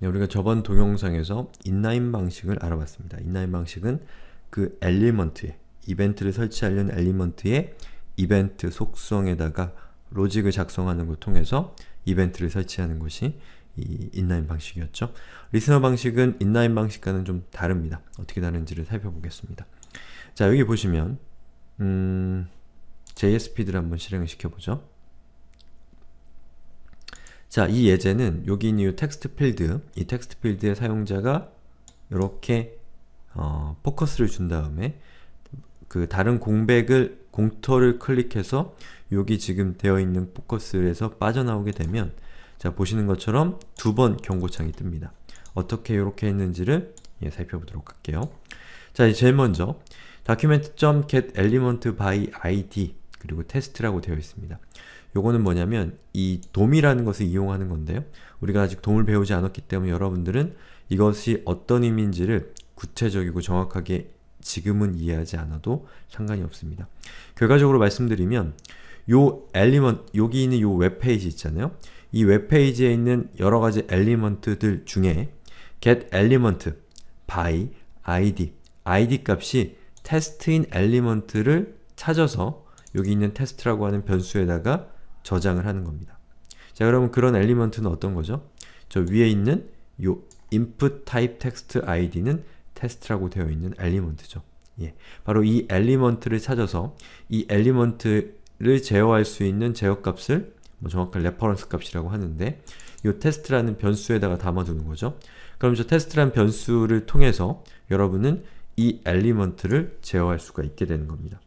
네, 우리가 저번 동영상에서 인라인 방식을 알아봤습니다. 인라인 방식은 그 엘리먼트에, 이벤트를 설치하려는 엘리먼트에 이벤트 속성에다가 로직을 작성하는 걸 통해서 이벤트를 설치하는 것이 이 인라인 방식이었죠. 리스너 방식은 인라인 방식과는 좀 다릅니다. 어떻게 다른지를 살펴보겠습니다. 자, 여기 보시면 음, JSP들을 한번 실행을 시켜보죠. 자, 이 예제는 여기 있는 w 텍스트 필드, 이 텍스트 필드의 사용자가 이렇게 어, 포커스를 준 다음에 그 다른 공백을 공터를 클릭해서 여기 지금 되어 있는 포커스에서 빠져나오게 되면 자 보시는 것처럼 두 번 경고창이 뜹니다. 어떻게 이렇게 했는지를 예, 살펴보도록 할게요. 자 제일 먼저 document.getElementById 그리고 test라고 되어 있습니다. 요거는 뭐냐면 이 돔이라는 것을 이용하는 건데요. 우리가 아직 돔을 배우지 않았기 때문에 여러분들은 이것이 어떤 의미인지를 구체적이고 정확하게 지금은 이해하지 않아도 상관이 없습니다. 결과적으로 말씀드리면 요 엘리먼트, 여기 있는 요 웹페이지 있잖아요. 이 웹페이지에 있는 여러가지 엘리먼트들 중에 get element by id id 값이 테스트인 엘리먼트를 찾아서 여기 있는 테스트라고 하는 변수에다가 저장을 하는 겁니다. 자 그러면 그런 엘리먼트는 어떤 거죠? 저 위에 있는 요 input type text id는 테스트라고 되어 있는 엘리먼트죠. 예, 바로 이 엘리먼트를 찾아서 이 엘리먼트를 제어할 수 있는 제어값을 뭐 정확한 레퍼런스 값이라고 하는데 이 테스트라는 변수에다가 담아두는 거죠. 그럼 저 테스트란 변수를 통해서 여러분은 이 엘리먼트를 제어할 수가 있게 되는 겁니다.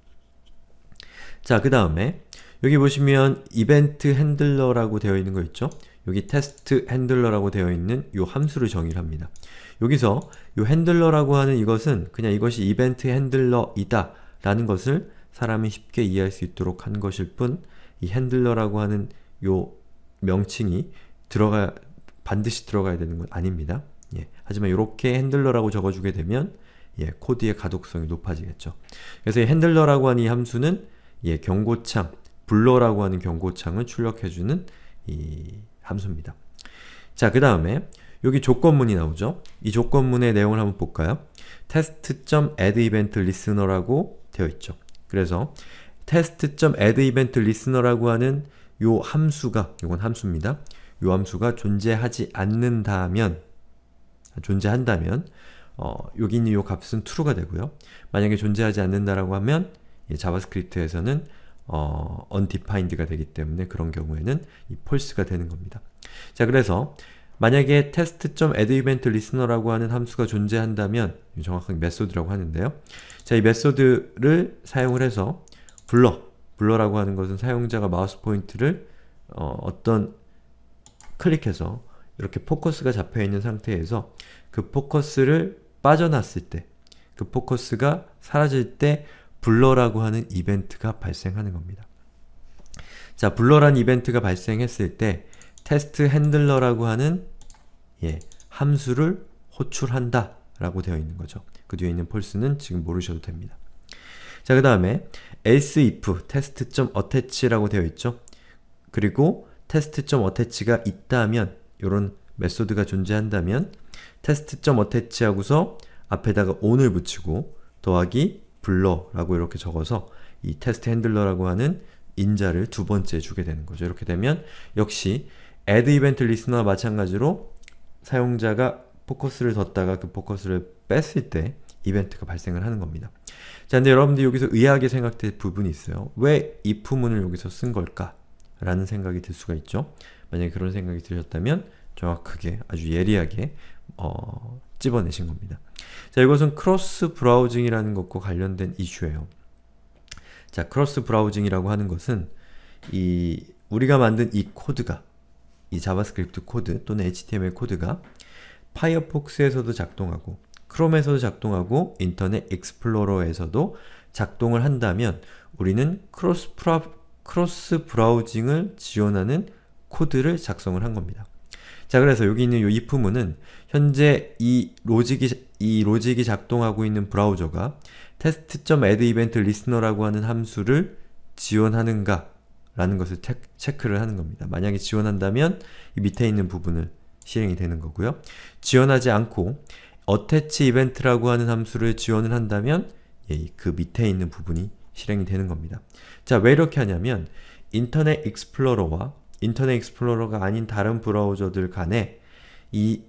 자, 그 다음에 여기 보시면 이벤트 핸들러라고 되어 있는 거 있죠? 여기 테스트 핸들러라고 되어 있는 이 함수를 정의를 합니다. 여기서 이 핸들러라고 하는 이것은 그냥 이것이 이벤트 핸들러이다 라는 것을 사람이 쉽게 이해할 수 있도록 한 것일 뿐 이 핸들러라고 하는 요 명칭이 들어가 반드시 들어가야 되는 건 아닙니다. 예, 하지만 이렇게 핸들러라고 적어주게 되면 예, 코드의 가독성이 높아지겠죠. 그래서 핸들러라고 하는 이 함수는 예, 경고창, 불러라고 하는 경고창을 출력해주는 이 함수입니다. 자, 그 다음에 여기 조건문이 나오죠? 이 조건문의 내용을 한번 볼까요? test.add event listener라고 되어 있죠. 그래서 test.add event listener라고 하는 요 함수가, 이건 함수입니다. 요 함수가 존재하지 않는다면 존재한다면 어, 여기 있는 요 값은 true가 되고요. 만약에 존재하지 않는다라고 하면 예, 자바스크립트에서는 어, undefined가 되기 때문에 그런 경우에는 이 false가 되는 겁니다. 자, 그래서 만약에 test.add event listener라고 하는 함수가 존재한다면 정확하게 메소드라고 하는데요. 자, 이 메소드를 사용을 해서 불러, 불러라고 하는 것은 사용자가 마우스 포인트를 어, 어떤 클릭해서 이렇게 포커스가 잡혀있는 상태에서 그 포커스를 빠져났을 때, 그 포커스가 사라질 때 블러라고 하는 이벤트가 발생하는 겁니다. 자, 블러란 이벤트가 발생했을 때 테스트 핸들러라고 하는 예, 함수를 호출한다 라고 되어 있는 거죠. 그 뒤에 있는 폴스는 지금 모르셔도 됩니다. 자, 그 다음에 elseif test.attach라고 되어 있죠. 그리고 test.attach가 있다면 이런 메소드가 존재한다면 test.attach하고서 앞에다가 on을 붙이고 더하기 불러라고 이렇게 적어서 이 테스트 핸들러라고 하는 인자를 두 번째 주게 되는 거죠. 이렇게 되면 역시 add 이벤트 리스너와 마찬가지로 사용자가 포커스를 뒀다가 그 포커스를 뺐을 때 이벤트가 발생을 하는 겁니다. 자, 근데 여러분들 여기서 의아하게 생각될 부분이 있어요. 왜 if문을 여기서 쓴 걸까? 라는 생각이 들 수가 있죠. 만약에 그런 생각이 들셨다면 정확하게 아주 예리하게 어, 집어내신 겁니다. 자, 이것은 크로스 브라우징이라는 것과 관련된 이슈예요. 자, 크로스 브라우징이라고 하는 것은 이 우리가 만든 이 코드가 이 자바스크립트 코드 또는 HTML 코드가 파이어폭스에서도 작동하고 크롬에서도 작동하고 인터넷 익스플로러에서도 작동을 한다면 우리는 크로스, 프라, 크로스 브라우징을 지원하는 코드를 작성을 한 겁니다. 자, 그래서 여기 있는 이 if문은 현재 이 로직이, 이 로직이 작동하고 있는 브라우저가 test.addEventListener라고 하는 함수를 지원하는가 라는 것을 체크를 하는 겁니다. 만약에 지원한다면 이 밑에 있는 부분을 실행이 되는 거고요. 지원하지 않고 attach 이벤트라고 하는 함수를 지원을 한다면 예, 그 밑에 있는 부분이 실행이 되는 겁니다. 자, 왜 이렇게 하냐면 인터넷 익스플로러와 인터넷 익스플로러가 아닌 다른 브라우저들 간에 이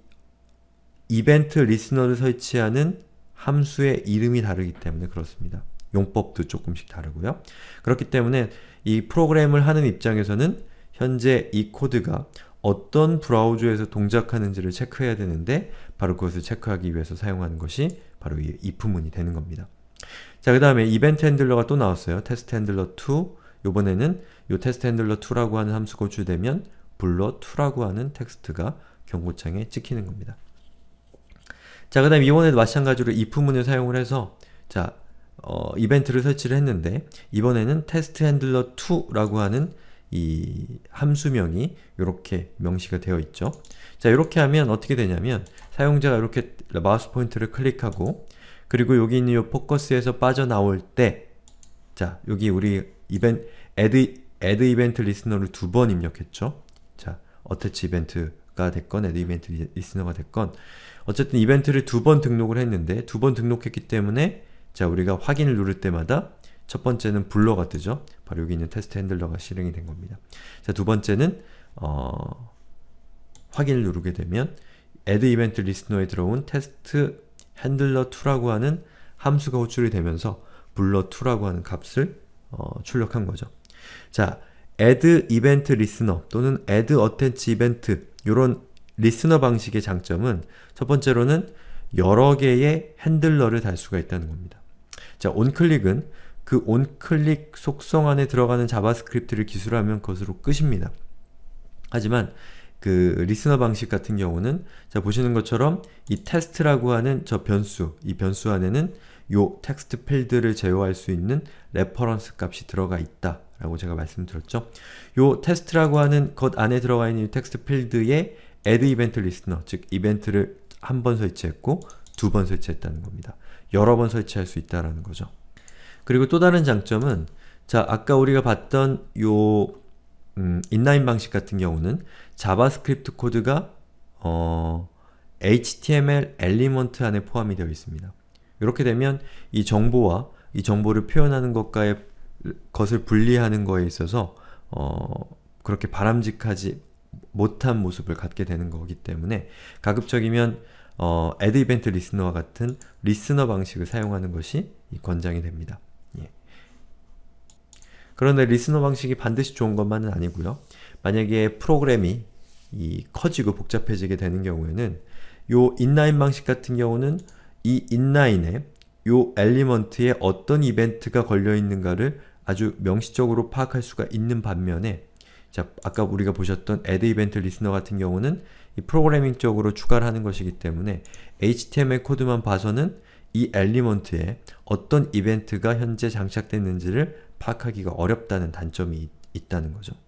이벤트 리스너를 설치하는 함수의 이름이 다르기 때문에 그렇습니다. 용법도 조금씩 다르고요. 그렇기 때문에 이 프로그램을 하는 입장에서는 현재 이 코드가 어떤 브라우저에서 동작하는지를 체크해야 되는데 바로 그것을 체크하기 위해서 사용하는 것이 바로 이 if 문이 되는 겁니다. 자, 그 다음에 이벤트 핸들러가 또 나왔어요. 테스트 핸들러 2, 요번에는 요 테스트 핸들러 2라고 하는 함수 가 고출되면 불러 2라고 하는 텍스트가 경고창에 찍히는 겁니다. 자, 그 다음 이번에도 마찬가지로 if문을 사용을 해서 자, 어, 이벤트를 설치를 했는데 이번에는 테스트 핸들러 2라고 하는 이 함수명이 이렇게 명시가 되어 있죠. 자, 이렇게 하면 어떻게 되냐면 사용자가 이렇게 마우스 포인트를 클릭하고 그리고 여기 있는 이 포커스에서 빠져나올 때 자, 여기 우리 이벤 애드 애드 이벤트 리스너를 두 번 입력했죠. 자, 어태치 이벤트가 됐건 애드 이벤트 리스너가 됐건 어쨌든 이벤트를 두 번 등록을 했는데 두 번 등록했기 때문에 자, 우리가 확인을 누를 때마다 첫 번째는 블러가 뜨죠. 바로 여기 있는 테스트 핸들러가 실행이 된 겁니다. 자, 두 번째는 어, 확인을 누르게 되면 add 이벤트 리스너에 들어온 테스트 핸들러2라고 하는 함수가 호출이 되면서 블러2라고 하는 값을 어, 출력한 거죠. 자, add event listener 또는 add attach event 이런 리스너 방식의 장점은 첫 번째로는 여러 개의 핸들러를 달 수가 있다는 겁니다. 자, onClick은 그 onClick 속성 안에 들어가는 자바스크립트를 기술하면 그것으로 끝입니다. 하지만 그 리스너 방식 같은 경우는 자 보시는 것처럼 이 t e s t 라고 하는 저 변수, 이 변수 안에는 요 텍스트 필드를 제어할 수 있는 레퍼런스 값이 들어가 있다 라고 제가 말씀드렸죠. 요 테스트라고 하는 것 안에 들어가 있는 이 텍스트 필드에 add event listener 즉 이벤트를 한 번 설치했고 두 번 설치했다는 겁니다. 여러 번 설치할 수 있다라는 거죠. 그리고 또 다른 장점은 자 아까 우리가 봤던 요 음, 인라인 방식 같은 경우는 자바스크립트 코드가 어, HTML 엘리먼트 안에 포함이 되어 있습니다. 이렇게 되면 이 정보와 이 정보를 표현하는 것과의 것을 분리하는 거에 있어서 어, 그렇게 바람직하지 못한 모습을 갖게 되는 거기 때문에 가급적이면 어, add event l 이벤트 리스너와 같은 리스너 방식을 사용하는 것이 권장이 됩니다. 예. 그런데 리스너 방식이 반드시 좋은 것만은 아니고요. 만약에 프로그램이 커지고 복잡해지게 되는 경우에는 요 인라인 방식 같은 경우는 이 인라인에 요 엘리먼트에 어떤 이벤트가 걸려있는가를 아주 명시적으로 파악할 수가 있는 반면에 자, 아까 우리가 보셨던 add 이벤트 리스너 같은 경우는 이 프로그래밍적으로 추가를 하는 것이기 때문에 HTML 코드만 봐서는 이 엘리먼트에 어떤 이벤트가 현재 장착됐는지를 파악하기가 어렵다는 단점이 있다는 거죠.